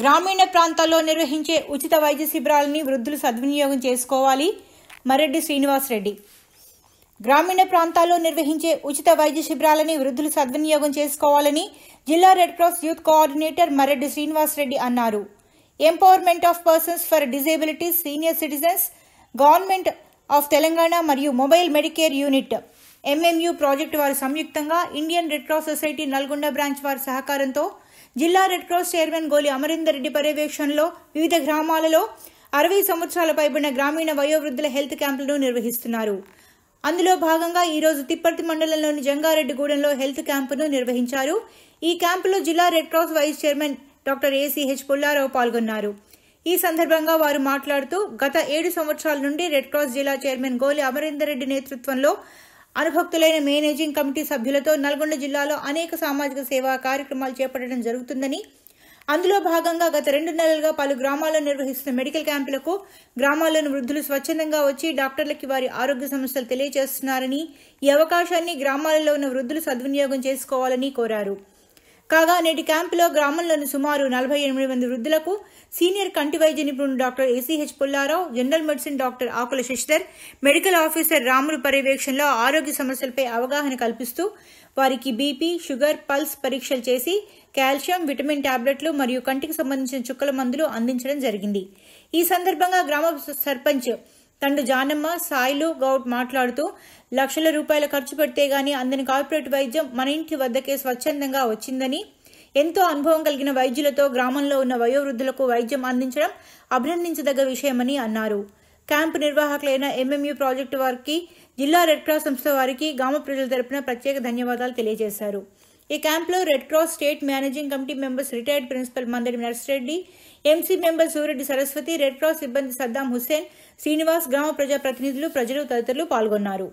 గ్రామీణ ప్రాంతాల్లో నిర్వహించే ఉచిత వైద్య శిబిరాలని వృద్ధులు సద్వినియోగం చేసుకోవాలి మరెడ్డి శ్రీనివాసరెడ్డి గ్రామీణ ప్రాంతాల్లో నిర్వహించే ఉచిత వైద్య శిబిరాలని వృద్ధులు సద్వినియోగం చేసుకోవాలని జిల్లా red cross youth coordinator Mareddy Srinivasreddy అన్నారు empowerment of persons for disabilities senior citizens government of Telangana మరియు mobile medicare unit MMU project వారు సంయుక్తంగా Indian red cross society Nalgonda branch వారి సహకారంతో జిల్లా రెడ్ క్రాస్ చైర్మన్ గోలి అమరీందర్ రెడ్డి పర్యవేక్షణలో వివిధ గ్రామాలలో అరవై సంవత్సరాల పైబడిన గ్రామీణ వయోవృద్ధుల హెల్త్ క్యాంపులను నిర్వహిస్తున్నారు అందులో భాగంగా ఈరోజు తిప్పర్తి మండలంలోని జంగారెడ్డిగూడెంలో హెల్త్ క్యాంపును నిర్వహించారు ఈ క్యాంపులో జిల్లా red cross vice chairman doctor ACH Pullarao పాల్గొన్నారు ఈ సందర్భంగా వారు మాట్లాడుతూ గత ఏడు సంవత్సరాల నుండి రెడ్ క్రాస్ జిల్లా చైర్మన్ గోలి అమరీందర్ రెడ్డి నేతృత్వంలో అనుభక్తులైన మేనేజింగ్ కమిటీ సభ్యులతో నల్గొండ జిల్లాలో అనేక సామాజిక సేవా కార్యక్రమాలు చేపట్టడం జరుగుతుందని అందులో భాగంగా గత రెండు నెలలుగా పలు గ్రామాల్లో నిర్వహిస్తున్న మెడికల్ క్యాంపులకు గ్రామాల్లోని వృద్ధులు స్వచ్ఛందంగా వచ్చి డాక్టర్లకి వారి ఆరోగ్య సమస్యలు తెలియజేస్తున్నారని ఈ అవకాశాన్ని గ్రామాలలో ఉన్న వృద్ధులు సద్వినియోగం చేసుకోవాలని కోరారు కాగా నేటి క్యాంపులో గ్రామంలోని సుమారు నలభై ఎనిమిది మంది వృద్ధులకు సీనియర్ కంటి వైద్య నిపుణుడు doctor ACH Pullarao general medicine doctor Akula Sashidhar medical officer Ramulu పర్యవేక్షణలో ఆరోగ్య సమస్యలపై అవగాహన కల్పిస్తూ వారికి బీపీ షుగర్ పల్స్ పరీక్షలు చేసి కాల్షియం విటమిన్ టాబ్లెట్లు మరియు కంటికి సంబంధించిన చుక్కల మందులు అందించడం జరిగింది ఈ సందర్భంగా గ్రామ సర్పంచ్ తండ్రి జానమ్మ సాయిలు గౌడ్ మాట్లాడుతూ లక్షల రూపాయలు ఖర్చు పెడితే గాని అందని కార్పొరేట్ వైద్యం మన ఇంటి వద్దకే స్వచ్ఛందంగా వచ్చిందని ఎంతో అనుభవం కలిగిన వైద్యులతో గ్రామంలో ఉన్న వయోవృద్ధులకు వైద్యం అందించడం అభినందించదగ్గ విషయమని అన్నారు క్యాంపు నిర్వాహకులైన ఎంఎంయు ప్రాజెక్టు వారికి జిల్లా రెడ్ క్రాస్ సంస్థ వారికి గ్రామ ప్రజల తరపున ప్రత్యేక ధన్యవాదాలు తెలియజేశారు ఈ క్యాంప్లో red cross state managing committee members retired principal Mandadi Narsireddy M C member Sureddy Saraswathi red cross సిబ్బంది సద్దాం హుస్సేన్ శ్రీనివాస్ గ్రామ ప్రజాప్రతినిధులు ప్రజలు తదితరులు పాల్గొన్నారు